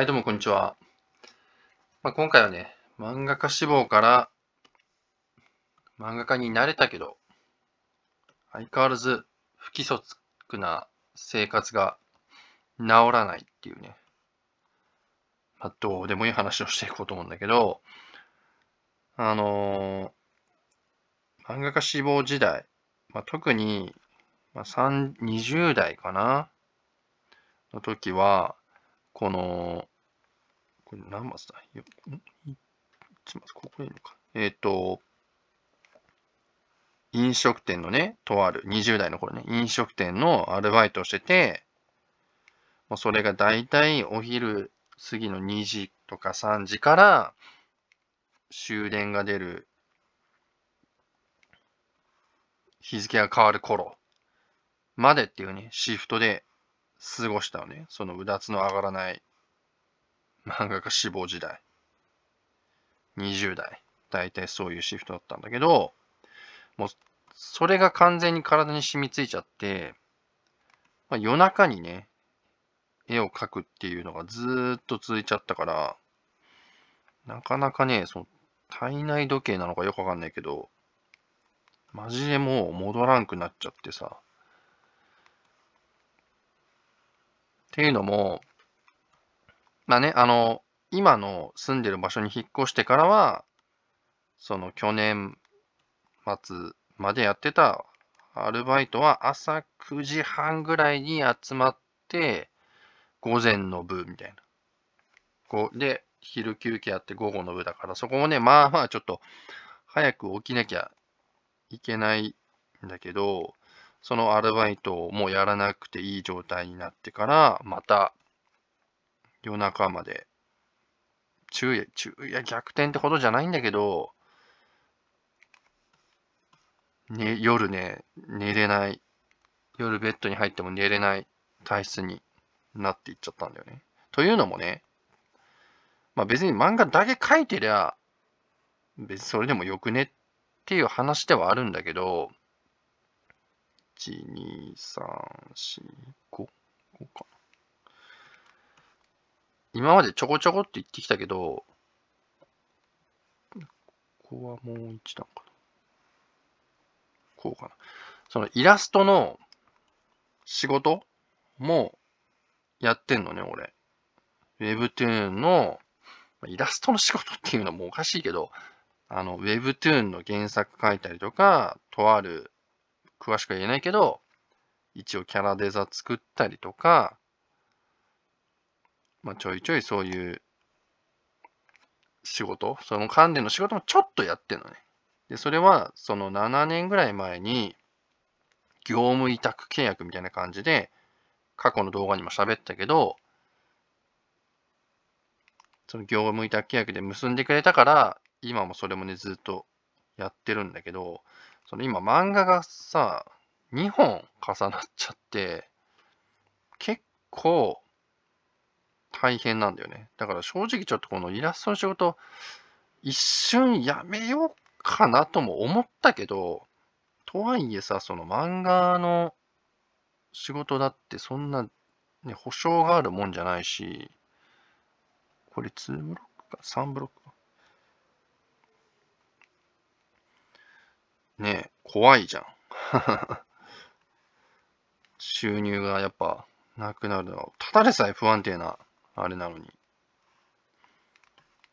はい、どうもこんにちは。まあ、今回はね、漫画家志望から漫画家になれたけど、相変わらず不規則な生活が治らないっていうね、まあ、どうでもいい話をしていこうと思うんだけど、あのー、漫画家志望時代、まあ、特に、まあ、20代かなの時は、この、これ何マスだ ?1 マス、ここいのか。えっ、ー、と、飲食店のね、とある、20代の頃ね、飲食店のアルバイトをしてて、もうそれが大体お昼過ぎの2時とか3時から終電が出る日付が変わる頃までっていうね、シフトで過ごしたのね。そのうだつの上がらない漫画家志望時代、20代、大体そういうシフトだったんだけど、もう、それが完全に体に染みついちゃって、まあ、夜中にね、絵を描くっていうのがずっと続いちゃったから、なかなかね、その体内時計なのかよくわかんないけど、マジでもう戻らんくなっちゃってさ。っていうのも、まあね、あの、今の住んでる場所に引っ越してからは、その去年末までやってたアルバイトは朝9時半ぐらいに集まって、午前の部みたいな。こう、で、昼休憩あって午後の部だから、そこもね、まあまあちょっと早く起きなきゃいけないんだけど、そのアルバイトをもうやらなくていい状態になってから、また夜中まで。昼夜、昼夜逆転ってほどじゃないんだけど、ね、夜ね、寝れない。夜ベッドに入っても寝れない体質になっていっちゃったんだよね。というのもね、まあ別に漫画だけ書いてりゃ、別にそれでもよくねっていう話ではあるんだけど、1、2、3、4、5、5か。今までちょこちょこって言ってきたけど、ここはもう一段かな。こうかな。そのイラストの仕事もやってんのね、俺。Webtoon の、イラストの仕事っていうのもおかしいけど、あの、Webtoon の原作書いたりとか、とある、詳しくは言えないけど、一応キャラデザ作ったりとか、まあ、ちょいちょいそういう仕事、その関連の仕事もちょっとやってるのね。で、それは、その7年ぐらい前に、業務委託契約みたいな感じで、過去の動画にも喋ったけど、その業務委託契約で結んでくれたから、今もそれもね、ずっとやってるんだけど、その今漫画がさ、2本重なっちゃって、結構大変なんだよね。だから正直ちょっとこのイラストの仕事、一瞬やめようかなとも思ったけど、とはいえさ、その漫画の仕事だってそんな、ね、保証があるもんじゃないし、これ2ブロックか、3ブロックか。ねえ、怖いじゃん。収入がやっぱなくなるのは、ただでさえ不安定なあれなのに。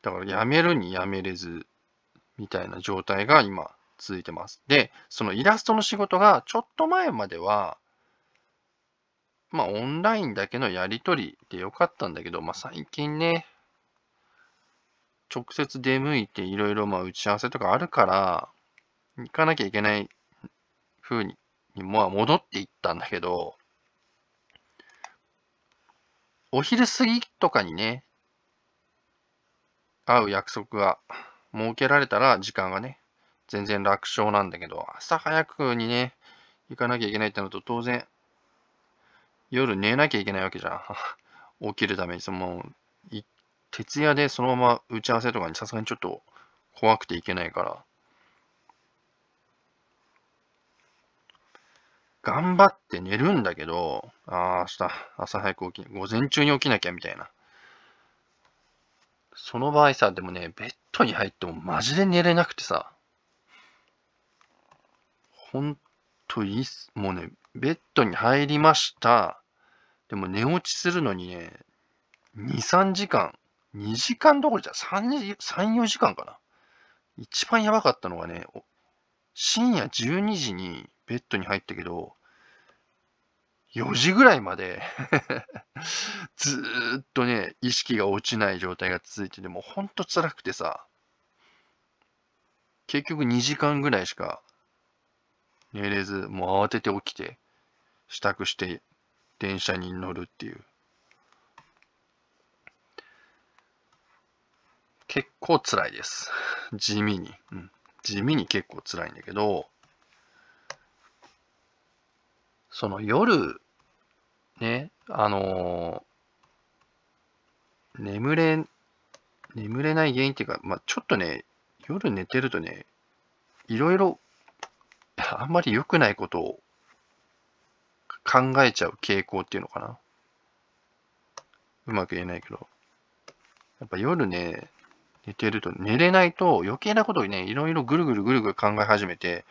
だからやめるにやめれず、みたいな状態が今続いてます。で、そのイラストの仕事がちょっと前までは、まあオンラインだけのやりとりでよかったんだけど、まあ最近ね、直接出向いていろいろまあ打ち合わせとかあるから、行かなきゃいけない風に、まも戻っていったんだけど、お昼過ぎとかにね、会う約束が設けられたら時間がね、全然楽勝なんだけど、朝早くにね、行かなきゃいけないってのと当然、夜寝なきゃいけないわけじゃん。起きるために、その、徹夜でそのまま打ち合わせとかにさすがにちょっと怖くていけないから、頑張って寝るんだけど、ああ、明日、朝早く起き午前中に起きなきゃみたいな。その場合さ、でもね、ベッドに入ってもマジで寝れなくてさ、ほんといいっす。もうね、ベッドに入りました。でも寝落ちするのにね、2、3時間、2時間どころじゃ、3、3 4時間かな。一番やばかったのがね、深夜12時にベッドに入ったけど、4時ぐらいまで ずっとね、意識が落ちない状態が続いてて、もうほんと辛くてさ、結局2時間ぐらいしか寝れず、もう慌てて起きて、支度して電車に乗るっていう。結構辛いです。地味に。うん。地味に結構辛いんだけど、その夜ね、あのー、眠れ、眠れない原因っていうか、まあ、ちょっとね、夜寝てるとね、いろいろ、あんまり良くないことを考えちゃう傾向っていうのかな。うまく言えないけど。やっぱ夜ね、寝てると、寝れないと余計なことをね、いろいろぐるぐるぐるぐる考え始めて、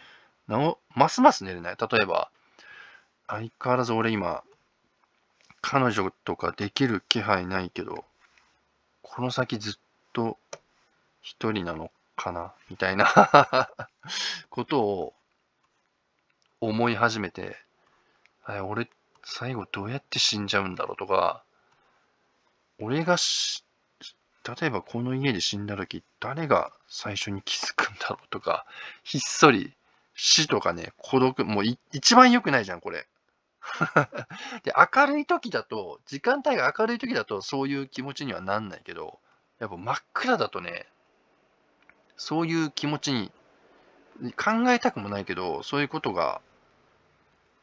なお、ますます寝れない。例えば、相変わらず俺今、彼女とかできる気配ないけど、この先ずっと一人なのかな、みたいな ことを思い始めて、え俺、最後どうやって死んじゃうんだろうとか、俺がし、例えばこの家で死んだ時、誰が最初に気づくんだろうとか、ひっそり死とかね、孤独、もう一番良くないじゃん、これ。で、明るい時だと、時間帯が明るい時だとそういう気持ちにはなんないけど、やっぱ真っ暗だとね、そういう気持ちに、考えたくもないけど、そういうことが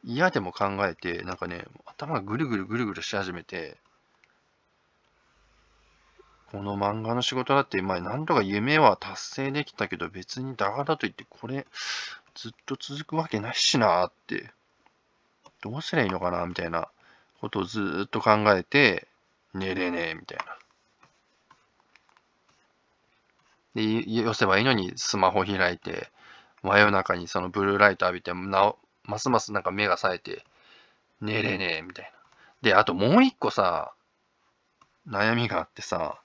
嫌でも考えて、なんかね、頭がぐるぐるぐるぐるし始めて、この漫画の仕事だって、まあ、なんとか夢は達成できたけど、別にだからといって、これ、ずっと続くわけないしなーってどうすりゃいいのかなみたいなことをずっと考えて、寝れねえ、みたいな。で、寄せばいいのにスマホ開いて、真夜中にそのブルーライト浴びて、なますますなんか目が冴えて、寝れねえ、みたいな。で、あともう一個さ、悩みがあってさ、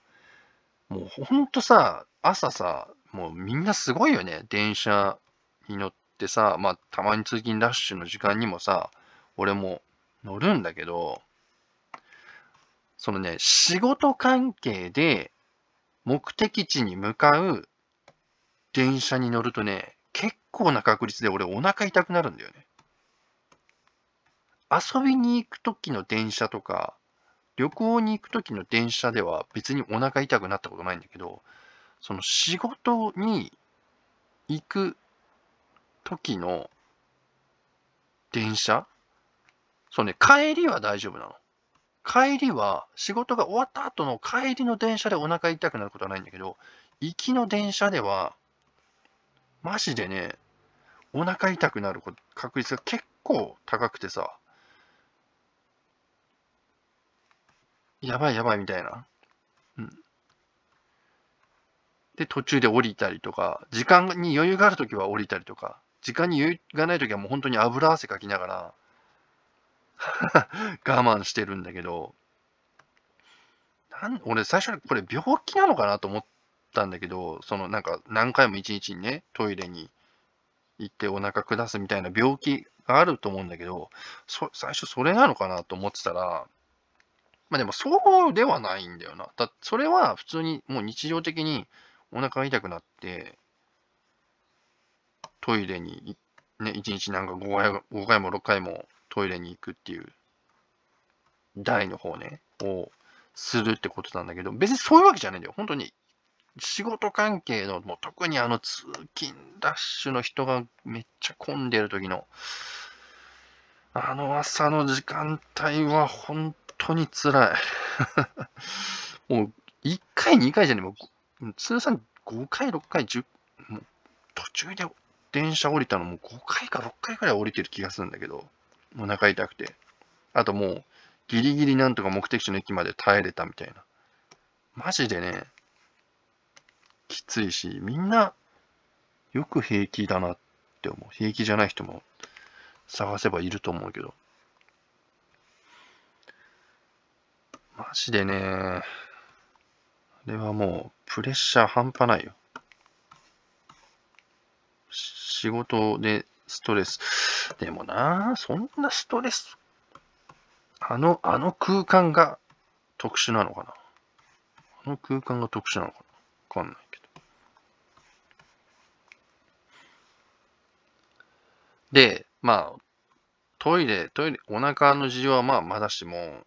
もうほんとさ、朝さ、もうみんなすごいよね。電車に乗ってさ、まあたまに通勤ラッシュの時間にもさ、俺も乗るんだけど、そのね、仕事関係で目的地に向かう電車に乗るとね、結構な確率で俺お腹痛くなるんだよね。遊びに行く時の電車とか、旅行に行く時の電車では別にお腹痛くなったことないんだけど、その仕事に行く時の電車そうね、帰りは大丈夫なの。帰りは、仕事が終わった後の帰りの電車でお腹痛くなることはないんだけど、行きの電車では、マジでね、お腹痛くなる確率が結構高くてさ、やばいやばいみたいな。うん。で、途中で降りたりとか、時間に余裕があるときは降りたりとか、時間に余裕がないときはもう本当に油汗かきながら、我慢してるんだけど、なん俺最初これ病気なのかなと思ったんだけど、そのなんか何回も一日にね、トイレに行ってお腹下すみたいな病気があると思うんだけど、そ最初それなのかなと思ってたら、まあでもそうではないんだよな。だそれは普通にもう日常的にお腹が痛くなって、トイレに、ね、一日なんか5回 ,5 回も6回もトイレに行くっていう台の方ね、をするってことなんだけど、別にそういうわけじゃないんだよ。本当に。仕事関係の、もう特にあの通勤ラッシュの人がめっちゃ混んでる時の、あの朝の時間帯は本当に辛い もう1回、2回じゃねえ、もう通算5回、6回、10、もう途中で電車降りたのもう5回か6回くらい降りてる気がするんだけど、お腹痛くて。あともう、ギリギリなんとか目的地の駅まで耐えれたみたいな。マジでね、きついし、みんな、よく平気だなって思う。平気じゃない人も探せばいると思うけど。マジでね、あれはもうプレッシャー半端ないよ。仕事でストレス。でもな、そんなストレス。あの、あの空間が特殊なのかな。あの空間が特殊なのかな。わかんないけど。で、まあ、トイレ、トイレ、お腹の事情はまあ、まだしも、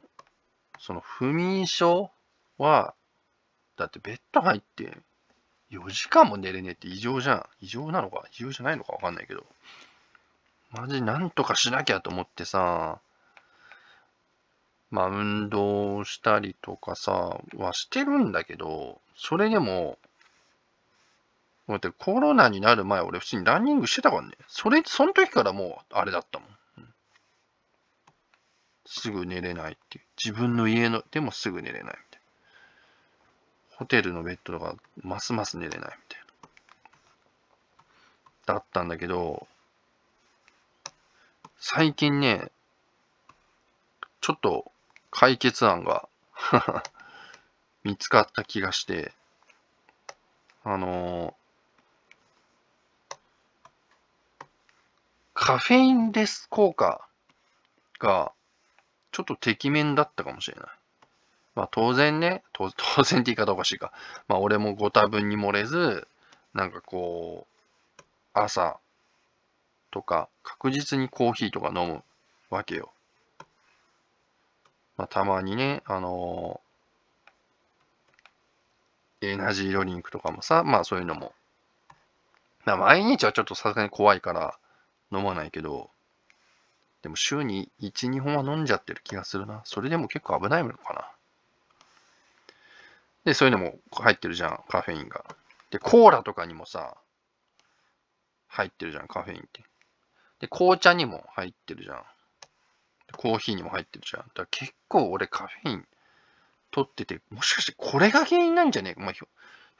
その不眠症は、だってベッド入って4時間も寝れねえって異常じゃん。異常なのか異常じゃないのかわかんないけど。マジなんとかしなきゃと思ってさ、まあ運動したりとかさ、はしてるんだけど、それでも、やってコロナになる前俺普通にランニングしてたからね。それ、その時からもうあれだったもん。ん、すぐ寝れないっていう。自分の家の、でもすぐ寝れないみたいな。ホテルのベッドとかますます寝れないみたいな。だったんだけど、最近ね、ちょっと解決案が 見つかった気がして、あのー、カフェインレス効果がちょっとてきめんだったかもしれない。まあ当然ね、当然って言い方おかしいか。まあ俺もご多分に漏れず、なんかこう、朝とか、確実にコーヒーとか飲むわけよ。まあ、たまにね、あのー、エナジードリンクとかもさ、まあそういうのも。まあ、毎日はちょっとさすがに怖いから飲まないけど、でも週に1、2本は飲んじゃってる気がするな。それでも結構危ないのかな。で、そういうのも入ってるじゃん、カフェインが。で、コーラとかにもさ、入ってるじゃん、カフェインって。で、紅茶にも入ってるじゃん。コーヒーにも入ってるじゃん。だから結構俺カフェイン取ってて、もしかしてこれが原因なんじゃねえか。まあ、ひょ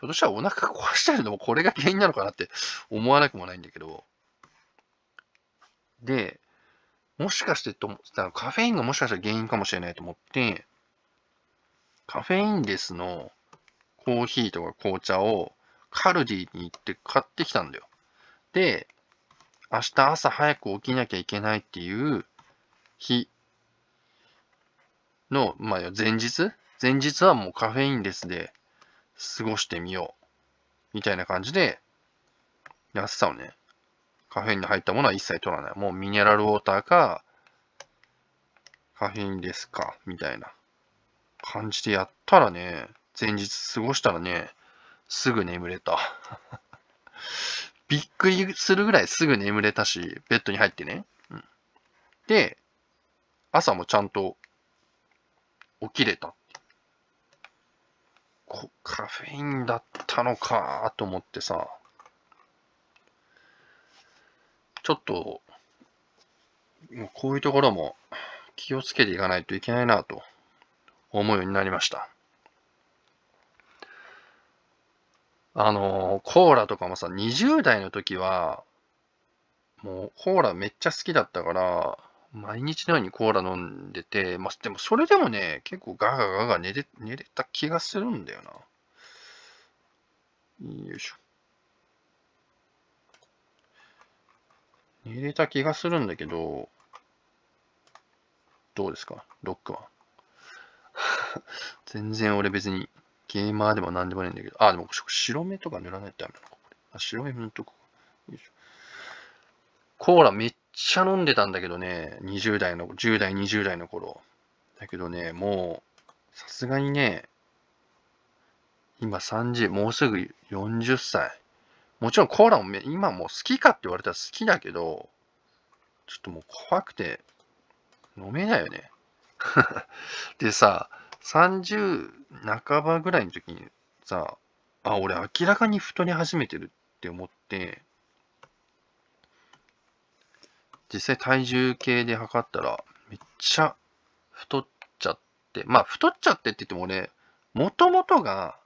っとしたらお腹壊してるのもこれが原因なのかなって思わなくもないんだけど。で、もしかしてと思ったカフェインがもしかしたら原因かもしれないと思って、カフェインレスのコーヒーとか紅茶をカルディに行って買ってきたんだよ。で、明日朝早く起きなきゃいけないっていう日の、まあ、前日前日はもうカフェインレスで過ごしてみよう。みたいな感じで、安さをね。カフェインの入ったものは一切取らない。もうミネラルウォーターか、カフェインレスか、みたいな感じでやったらね、前日過ごしたらね、すぐ眠れた。びっくりするぐらいすぐ眠れたし、ベッドに入ってね。うん、で、朝もちゃんと起きれた。カフェインだったのかと思ってさ、ちょっと、もうこういうところも気をつけていかないといけないなと思うようになりました。あの、コーラとかもさ、20代の時は、もうコーラめっちゃ好きだったから、毎日のようにコーラ飲んでて、まあ、でもそれでもね、結構ガガガガ寝れ寝れた気がするんだよな。よいしょ。寝れた気がするんだけど、どうですかロックは。全然俺別にゲーマーでも何でもないんだけど、あ、でも白目とか塗らないとダメなのか、これ。あ白目塗っとこいしょ。コーラめっちゃ飲んでたんだけどね、20代の、10代、20代の頃。だけどね、もう、さすがにね、今30、もうすぐ40歳。もちろんコーラも今もう好きかって言われたら好きだけど、ちょっともう怖くて飲めないよね。でさ、30半ばぐらいの時にさ、あ、俺明らかに太り始めてるって思って、実際体重計で測ったら、めっちゃ太っちゃって、まあ太っちゃってって言っても俺、もともとが、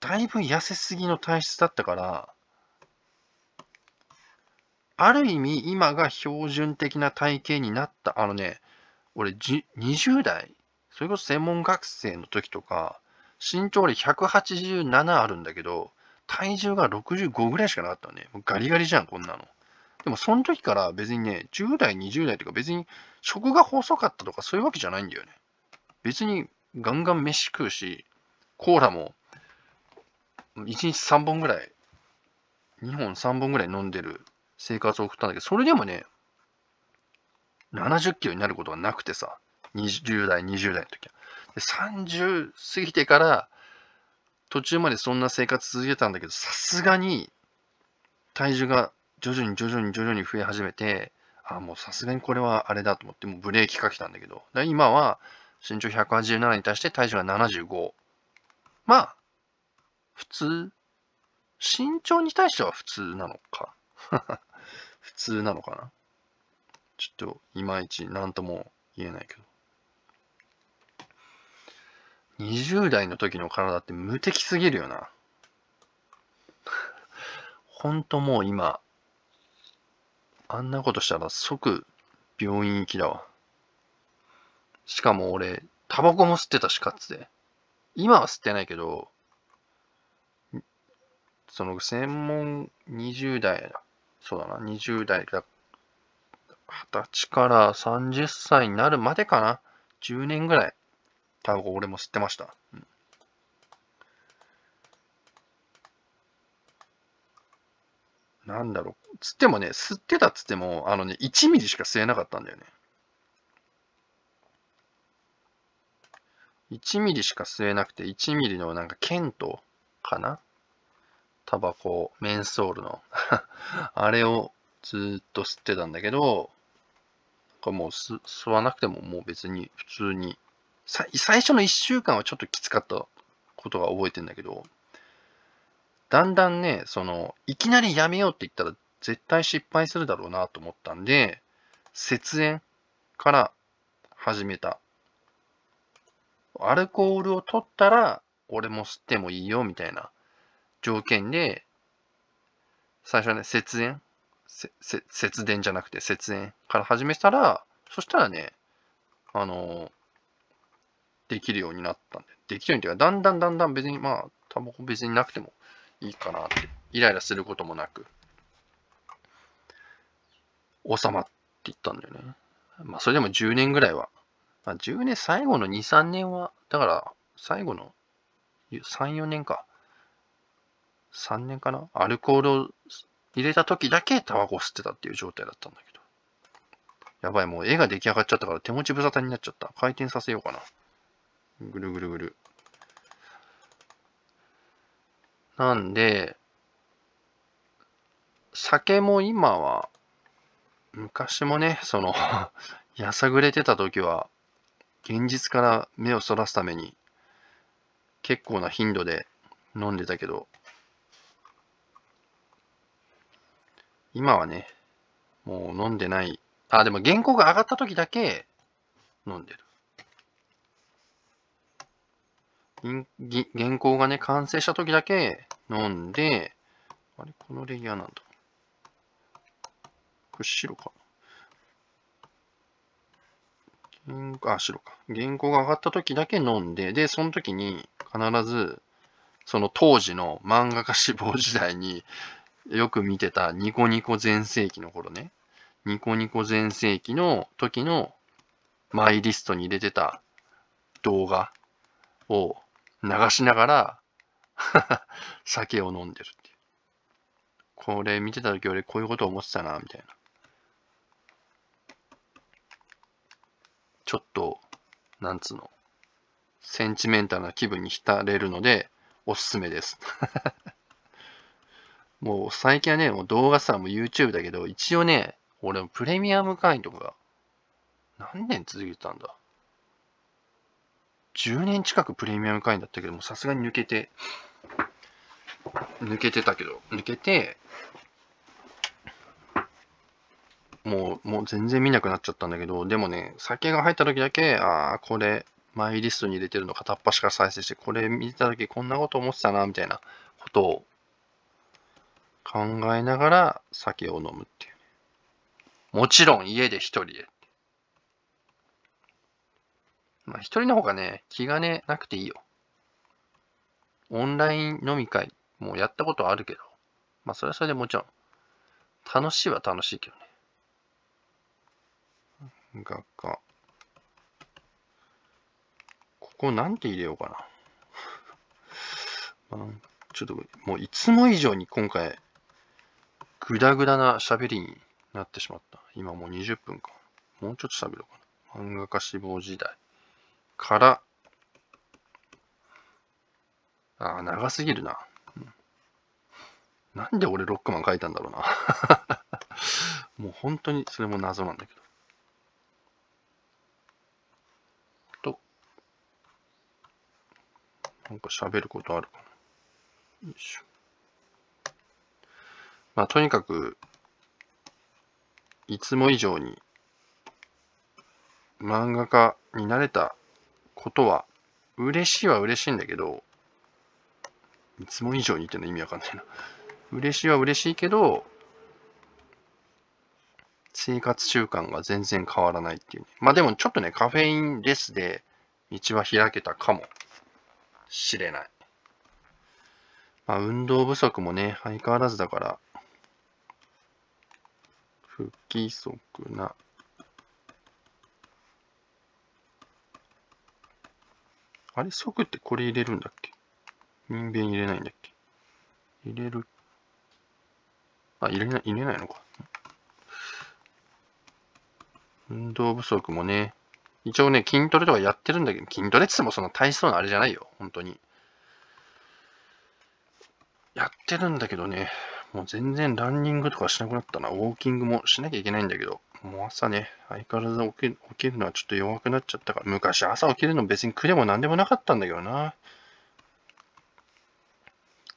だいぶ痩せすぎの体質だったから、ある意味今が標準的な体型になった、あのね、俺じ20代それこそ専門学生の時とか、身長で187あるんだけど、体重が65ぐらいしかなかったのね。もうガリガリじゃん、こんなの。でも、その時から別にね、10代、20代とか別に食が細かったとかそういうわけじゃないんだよね。別にガンガン飯食うし、コーラも1日3本ぐらい、2本3本ぐらい飲んでる生活を送ったんだけど、それでもね、70キロになることはなくてさ、20代、20代の時は。で30過ぎてから、途中までそんな生活続けたんだけど、さすがに体重が徐々に徐々に徐々に増え始めて、あ、もうさすがにこれはあれだと思って、もうブレーキかけたんだけど、今は身長187に対して体重が75。まあ、普通、身長に対しては普通なのか。普通なのかな。ちょっと、いまいち何とも言えないけど。20代の時の体って無敵すぎるよな。ほんともう今、あんなことしたら即病院行きだわ。しかも俺、タバコも吸ってたしかつて。今は吸ってないけど、その専門20代だ。そうだな、20代だ。20歳から30歳になるまでかな。10年ぐらい。単語俺も知ってました。うんなんだろう。つってもね、吸ってたっつっても、あのね、1ミリしか吸えなかったんだよね。1ミリしか吸えなくて、1ミリのなんかケントかなタバコ、メンソールの あれをずっと吸ってたんだけど、もう吸吸わなくてももう別に普通に最初の1週間はちょっときつかったことが覚えてんだけど、だんだんね、その、いきなりやめようって言ったら絶対失敗するだろうなと思ったんで、節縁から始めた。アルコールを取ったら、俺も吸ってもいいよ、みたいな条件で、最初はね、節電節電じゃなくて節電から始めたら、そしたらね、あのー、できるようになったんで、できるようにというか、だんだんだんだん別に、まあ、タバコ別になくてもいいかなって、イライラすることもなく、収まっていったんだよね。まあ、それでも10年ぐらいは、まあ、10年、最後の2、3年は、だから、最後の3、4年か、3年かな、アルコールを入れた時だけタバコ吸ってたっていう状態だったんだけど。やばい、もう絵が出来上がっちゃったから手持ち無沙汰になっちゃった。回転させようかな。ぐるぐるぐる。なんで、酒も今は、昔もね、その やさぐれてた時は、現実から目をそらすために、結構な頻度で飲んでたけど、今はね、もう飲んでない。あ、でも原稿が上がった時だけ飲んでる。原稿がね、完成した時だけ飲んで、あれ、このレイヤーなんだ。これ白か。あ、白か。原稿が上がった時だけ飲んで、で、その時に必ず、その当時の漫画家志望時代によく見てたニコニコ全盛期の頃ね。ニコニコ全盛期の時のマイリストに入れてた動画を流しながら 酒を飲んでるってこれ見てた時俺こういうこと思ってたな、みたいな。ちょっと、なんつうの、センチメンタルな気分に浸れるので、おすすめです もう最近はね、もう動画さ、も YouTube だけど、一応ね、俺もプレミアム会員とか何年続けてたんだ10年近くプレミアム会員だったけども、さすがに抜けて、抜けてたけど、抜けて、もう、もう全然見なくなっちゃったんだけど、でもね、酒が入った時だけ、ああ、これ、マイリストに入れてるの片っ端から再生して、これ見てた時こんなこと思ってたな、みたいなことを考えながら酒を飲むっていう。もちろん家で一人でまあ、一人の方がね、気兼ねなくていいよ。オンライン飲み会、もうやったことあるけど、まあ、それはそれでもちろん、楽しいは楽しいけどね。学科。ここなんて入れようかな。ちょっと、もういつも以上に今回、ぐだぐだな喋りになってしまった。今もう20分か。もうちょっと喋ろうかな。漫画家志望時代。から、あ長すぎるな。なんで俺ロックマン書いたんだろうな もう本当にそれも謎なんだけど。と、なんか喋ることあるかな。よいしょ。まあとにかく、いつも以上に漫画家になれたことは、嬉しいは嬉しいんだけど、いつも以上に言ってんの意味わかんないな。嬉しいは嬉しいけど、生活習慣が全然変わらないっていう、ね。まあでもちょっとね、カフェインレスで道は開けたかもしれない。まあ運動不足もね、相変わらずだから、不規則なあれ、即ってこれ入れるんだっけ民弁入れないんだっけ入れる。あ、入れない、入れないのか。運動不足もね。一応ね、筋トレとかやってるんだけど、筋トレって言ってもその体操のあれじゃないよ、本当に。やってるんだけどね、もう全然ランニングとかしなくなったな。ウォーキングもしなきゃいけないんだけど、もう朝ね、相変わらず起き起きるのはちょっと弱くなっちゃったから、昔朝起きるの別に苦でも何でもなかったんだけどな。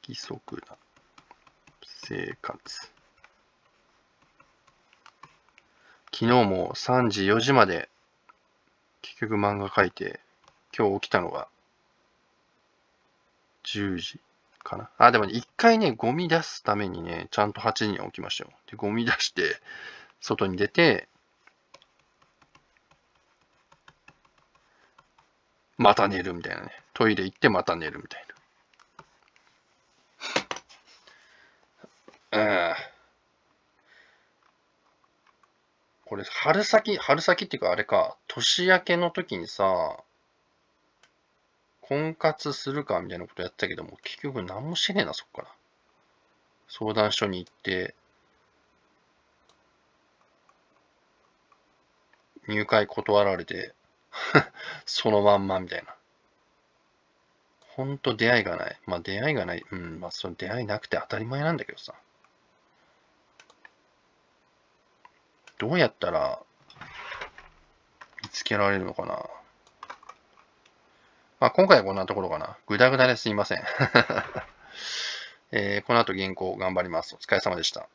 規則な生活。昨日も3時、4時まで結局漫画描いて、今日起きたのが10時かな。あ、でもね、一回ね、ゴミ出すためにね、ちゃんと8時に起きましたよ。で、ゴミ出して、外に出て、また寝るみたいなね。トイレ行ってまた寝るみたいな。うん。これ、春先、春先っていうかあれか、年明けの時にさ、婚活するかみたいなことやったけども、結局何もしてねえな、そっから。相談所に行って、入会断られて そのまんまみたいな。ほんと出会いがない。まあ出会いがない。うん、まあその出会いなくて当たり前なんだけどさ。どうやったら見つけられるのかな。まあ今回はこんなところかな。ぐだぐだですいません。えー、この後原稿頑張ります。お疲れ様でした。